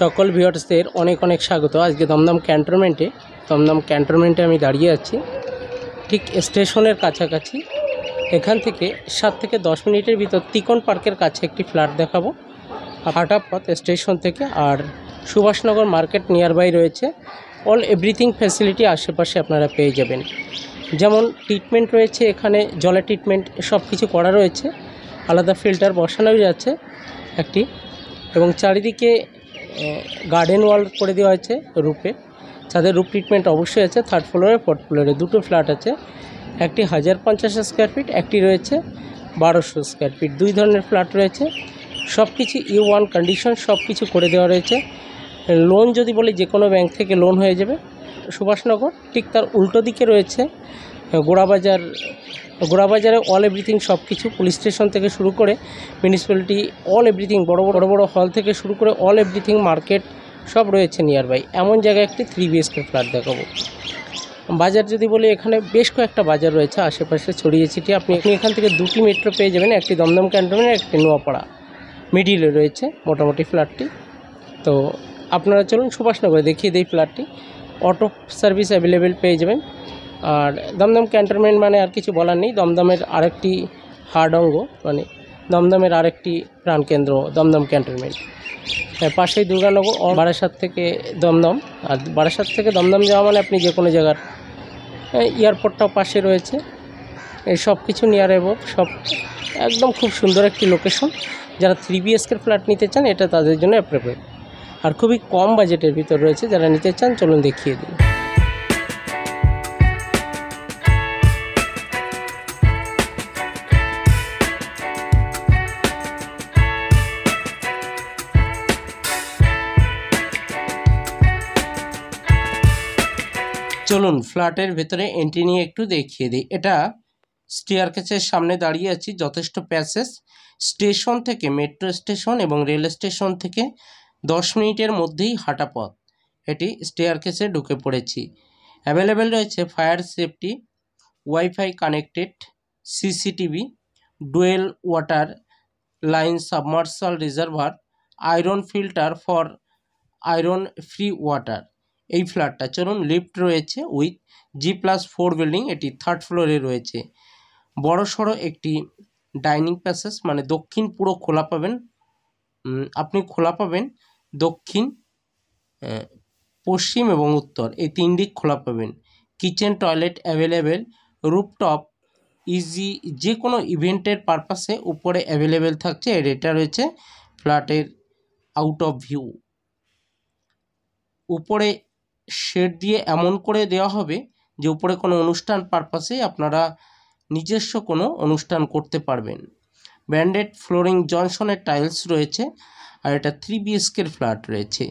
সকল ভিউয়ার্সদের অনেক অনেক স্বাগত আজকে দমদম ক্যান্টনমেন্টে দমদম ক্যান্টনমেন্টে আমি দাঁড়িয়ে আছি ঠিক স্টেশনের কাছাকাছি এখান থেকে সাত থেকে দশ মিনিটের ভিতর তিকন পার্কের কাছে একটি ফ্ল্যাট দেখাবো হাটাপথ স্টেশন থেকে আর সুভাষনগর মার্কেট নিয়ারবাই রয়েছে অল এভরিথিং ফ্যাসিলিটি আশেপাশে আপনারা পেয়ে যাবেন যেমন ট্রিটমেন্ট রয়েছে এখানে জলের ট্রিটমেন্ট সব কিছু করা রয়েছে আলাদা ফিল্টার বসানোই যাচ্ছে একটি এবং চারিদিকে গার্ডেন ওয়াল করে দেওয়া হয়েছে রুপে ছাদের রুপ ট্রিটমেন্ট অবশ্যই আছে থার্ড ফ্লোরে ফোর্থ ফ্লোরে দুটো ফ্ল্যাট আছে একটি হাজার পঞ্চাশ স্কোয়ার ফিট একটি রয়েছে বারোশো স্কোয়ার ফিট দুই ধরনের ফ্ল্যাট রয়েছে সব কিছু ইউ ওয়ান কন্ডিশন সব কিছু করে দেওয়া রয়েছে লোন যদি বলি যে কোনো ব্যাংক থেকে লোন হয়ে যাবে সুভাষনগর ঠিক তার উল্টো দিকে রয়েছে গোড়াবাজার গোড়াবাজারে অল এভরিথিং সব কিছু পুলিশ স্টেশন থেকে শুরু করে মিউনিসিপ্যালিটি অল এভরিথিং বড় বড় বড় হল থেকে শুরু করে অল এভরিথিং মার্কেট সব রয়েছে নিয়ারবাই এমন জায়গায় একটি থ্রি বিএসকে ফ্ল্যাট দেখাবো বাজার যদি বলি এখানে বেশ কয়েকটা বাজার রয়েছে আশেপাশে ছড়িয়ে ছিটিয়ে আপনি এখান থেকে দুটি মেট্রো পেয়ে যাবেন একটি দমদম ক্যান্টনমেন্ট একটি নোয়াপাড়া মিডিলে রয়েছে মোটামুটি ফ্ল্যাটটি তো আপনারা চলুন সুভাষনগরে দেখিয়ে দিই ফ্ল্যাটটি অটো সার্ভিস অ্যাভেলেবেল পেয়ে যাবেন আর দমদম ক্যান্টনমেন্ট মানে আর কিছু বলার নেই দমদমের আরেকটি হার্ড অঙ্গ মানে দমদমের আরেকটি প্রাণকেন্দ্র দমদম ক্যান্টনমেন্ট হ্যাঁ পাশেই দুর্গানগর ও বারাসাত থেকে দমদম আর বারাসাত থেকে দমদম যাওয়া মানে আপনি যে কোনো জায়গার হ্যাঁ, এয়ারপোর্টটাও পাশে রয়েছে এই সব কিছু নিয়ার এবং সব একদম খুব সুন্দর একটি লোকেশন যারা থ্রি বিএসকের ফ্ল্যাট নিতে চান এটা তাদের জন্য অ্যাপ্রোপ্রিয়েট আর খুবই কম বাজেটের ভিতর রয়েছে যারা নিতে চান চলুন দেখিয়ে দিন চলুন ফ্ল্যাটের ভেতরে এন্ট্রি নিয়ে একটু দেখিয়ে দিই এটা স্টিয়ার কেসের সামনে দাঁড়িয়ে আছি যথেষ্ট প্যাসেজ স্টেশন থেকে মেট্রো স্টেশন এবং রেল স্টেশন থেকে দশ মিনিটের মধ্যেই হাঁটা পথ এটি স্টেয়ার কেসে ঢুকে পড়েছি অ্যাভেলেবেল রয়েছে fire safety wifi connected CCTV dual water line submersible reservoir iron filter for iron free water এই ফ্ল্যাটটা চলুন লিফট রয়েছে with G plus four building এটি থার্ড ফ্লোরে রয়েছে বড় সড়ো একটি ডাইনিং প্যাসেজ মানে দক্ষিণ পুরো খোলা পাবেন আপনি খোলা পাবেন দক্ষিণ পশ্চিম এবং উত্তর এই তিন দিক খোলা পাবেন kitchen toilet available rooftop easy যে কোনো ইভেন্টের পারপাসে উপরে অ্যাভেলেবেল থাকছে এর এটা রয়েছে ফ্ল্যাটের আউট অফ ভিউ উপরে শেড দিয়ে এমন করে দেওয়া হবে যে উপরে কোনো অনুষ্ঠান পারপাসে আপনারা নিজস্ব কোনো অনুষ্ঠান করতে পারবেন ব্র্যান্ডেড ফ্লোরিং জনসনের টাইলস রয়েছে আর এটা থ্রি বিএসকের ফ্ল্যাট রয়েছে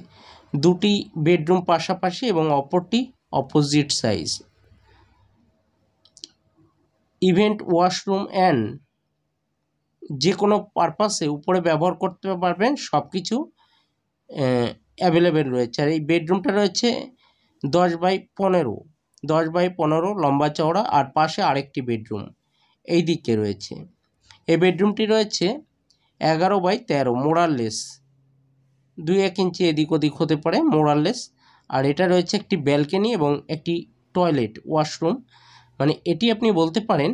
দুটি বেডরুম পাশাপাশি এবং অপরটি opposite side event washroom and যে কোনো পারপাসে উপরে ব্যবহার করতে পারবেন সব কিছু অ্যাভেলেবেল রয়েছে আর এই বেডরুমটা রয়েছে দশ বাই পনেরো দশ বাই পনেরো লম্বা চওড়া আর পাশে আরেকটি বেডরুম এই দিকে রয়েছে এই বেডরুমটি রয়েছে এগারো বাই তেরো মোরাললেস দুই এক ইঞ্চি এদিক ওদিক হতে পারে মোরাললেস আর এটা রয়েছে একটি ব্যালকনি এবং একটি টয়লেট ওয়াশরুম মানে এটি আপনি বলতে পারেন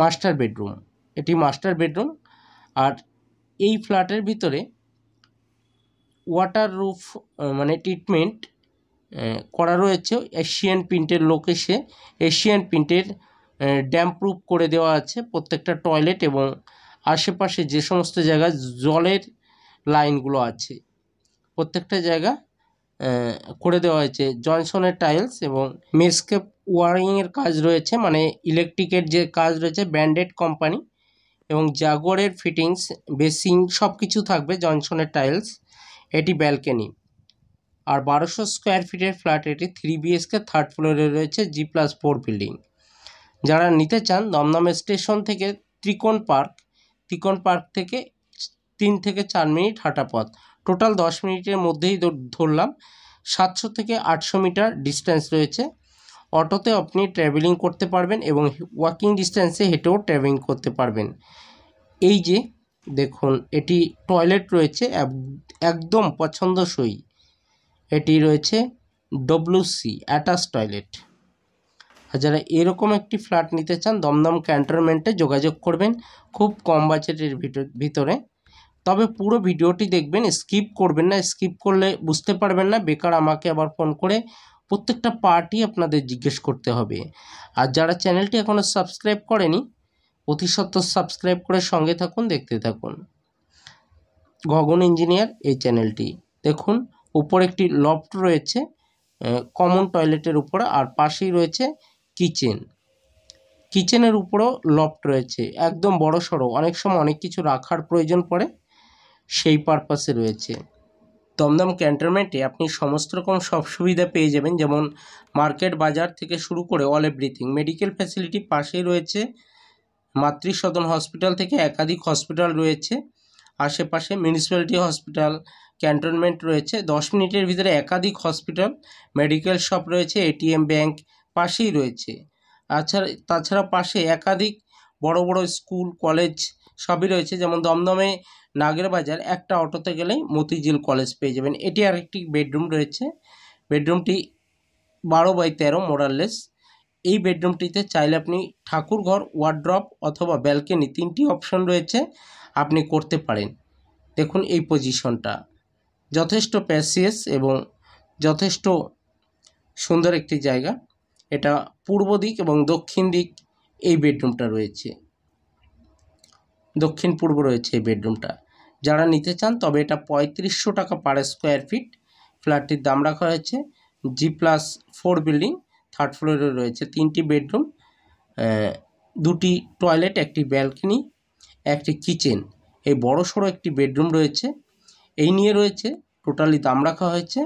মাস্টার বেডরুম এটি মাস্টার বেডরুম আর এই ফ্ল্যাটের ভিতরে ওয়াটার রুফ মানে ট্রিটমেন্ট করা রয়েছে এশিয়ান প্রিন্টের লোকেশে এশিয়ান প্রিন্টের ড্যাম প্রুফ করে দেওয়া আছে প্রত্যেকটা টয়লেট এবং আশেপাশে যে সমস্ত জায়গায় জলের লাইনগুলো আছে প্রত্যেকটা জায়গা করে দেওয়া হয়েছে জনসনের টাইলস এবং মেসকেপ ওয়ারিংয়ের কাজ রয়েছে মানে ইলেকট্রিকের যে কাজ রয়েছে ব্র্যান্ডেড কোম্পানি এবং জাগরের ফিটিংস বেসিং সব কিছু থাকবে জনসনের টাইলস এটি ব্যালকনি আর বারোশো স্কোয়ার ফিটের ফ্ল্যাট এটি থ্রি বিএসকে থার্ড ফ্লোরে রয়েছে জি প্লাস ফোর বিল্ডিং যারা নিতে চান দমদম স্টেশন থেকে ত্রিকোণ পার্ক ত্রিকোণ পার্ক থেকে তিন থেকে চার মিনিট হাঁটা পথ টোটাল দশ মিনিটের মধ্যেই ধরলাম সাতশো থেকে আটশো মিটার ডিস্ট্যান্স রয়েছে অটোতে আপনি ট্রাভেলিং করতে পারবেন এবং ওয়াকিং ডিস্ট্যান্সে হেঁটেও ট্রাভেলিং করতে পারবেন এই যে দেখুন এটি টয়লেট রয়েছে একদম পছন্দসই এটি রয়েছে সি অ্যাটাচ টয়লেট আর যারা এরকম একটি ফ্ল্যাট নিতে চান দমদম ক্যান্টনমেন্টে যোগাযোগ করবেন খুব কম বাজেটের ভিতরে তবে পুরো ভিডিওটি দেখবেন স্কিপ করবেন না স্কিপ করলে বুঝতে পারবেন না বেকার আমাকে আবার ফোন করে প্রত্যেকটা পার্টি আপনাদের জিজ্ঞেস করতে হবে আর যারা চ্যানেলটি এখনও সাবস্ক্রাইব করেনি অতি সত্তর সাবস্ক্রাইব করে সঙ্গে থাকুন দেখতে থাকুন গগন ইঞ্জিনিয়ার এই চ্যানেলটি দেখুন উপর একটি লফট রয়েছে কমন টয়লেটের উপরে আর পাশেই রয়েছে কিচেন কিচেনের উপরও লফট রয়েছে একদম বড় সড়ো অনেক সময় অনেক কিছু রাখার প্রয়োজন পড়ে সেই পারপাসে রয়েছে দমদম ক্যান্টনমেন্টে আপনি সমস্ত রকম সব সুবিধা পেয়ে যাবেন যেমন মার্কেট বাজার থেকে শুরু করে অল এভরিথিং মেডিকেল ফ্যাসিলিটি পাশেই রয়েছে মাতৃসদন হসপিটাল থেকে একাধিক হসপিটাল রয়েছে আশেপাশে মিউনিসিপ্যালিটি হসপিটাল ক্যান্টনমেন্ট রয়েছে দশ মিনিটের ভিতরে একাধিক হসপিটাল মেডিকেল শপ রয়েছে এটিএম ব্যাংক পাশেই রয়েছে আচ্ছা তাছাড়া পাশে একাধিক বড় বড় স্কুল কলেজ সবই রয়েছে যেমন দমদমে নাগের বাজার একটা অটোতে গেলেই মতিঝিল কলেজ পেয়ে যাবেন এটি আরেকটি বেডরুম রয়েছে বেডরুমটি বারো বাই তেরো মোরাললেস এই বেডরুমটিতে চাইলে আপনি ঠাকুরঘর ওয়ার্ড্রপ অথবা ব্যালকনি তিনটি অপশন রয়েছে আপনি করতে পারেন দেখুন এই পজিশনটা যথেষ্ট প্যাসিয়াস এবং যথেষ্ট সুন্দর একটি জায়গা এটা পূর্ব দিক এবং দক্ষিণ দিক এই বেডরুমটা রয়েছে দক্ষিণ পূর্ব রয়েছে এই বেডরুমটা যারা নিতে চান তবে এটা পঁয়ত্রিশশো টাকা পার স্কোয়ার ফিট ফ্ল্যাটটির দাম রাখা হয়েছে G plus four building third ফ্লোরে রয়েছে তিনটি বেডরুম দুটি টয়লেট একটি ব্যালকনি একটি কিচেন এই বড় সড়ো একটি বেডরুম রয়েছে এই নিয়ে রয়েছে টোটালি দাম রাখা হয়েছে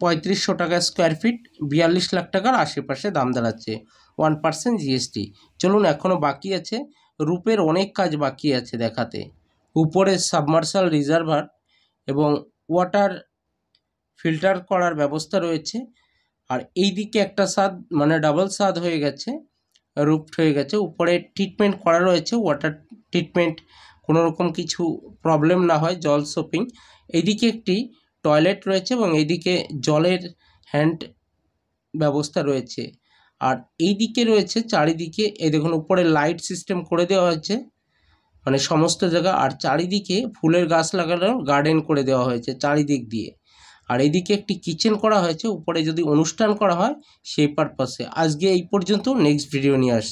পঁয়ত্রিশশো টাকা স্কোয়ার ফিট বিয়াল্লিশ লাখ টাকার আশেপাশে দাম দাঁড়াচ্ছে ওয়ান পার্সেন্ট জিএসটি চলুন এখনও বাকি আছে রূপের অনেক কাজ বাকি আছে দেখাতে উপরে সাবমার্শাল রিজার্ভার এবং ওয়াটার ফিল্টার করার ব্যবস্থা রয়েছে আর এই দিকে একটা স্বাদ মানে ডাবল স্বাদ হয়ে গেছে রুপড হয়ে গেছে উপরে ট্রিটমেন্ট করা রয়েছে ওয়াটার ট্রিটমেন্ট কোনো রকম কিছু প্রবলেম না হয় জল শপিং এইদিকে একটি টয়লেট রয়েছে এবং এইদিকে জলের হ্যান্ড ব্যবস্থা রয়েছে আর এই দিকে রয়েছে চারিদিকে এই দেখুন উপরে লাইট সিস্টেম করে দেওয়া হয়েছে মানে সমস্ত জায়গা আর চারিদিকে ফুলের গাছ লাগানোর গার্ডেন করে দেওয়া হয়েছে চারিদিক দিয়ে আর এদিকে একটি কিচেন করা হয়েছে উপরে যদি অনুষ্ঠান করা হয় সেই পারপাসে আজকে এই পর্যন্ত নেক্সট ভিডিও নিয়ে আস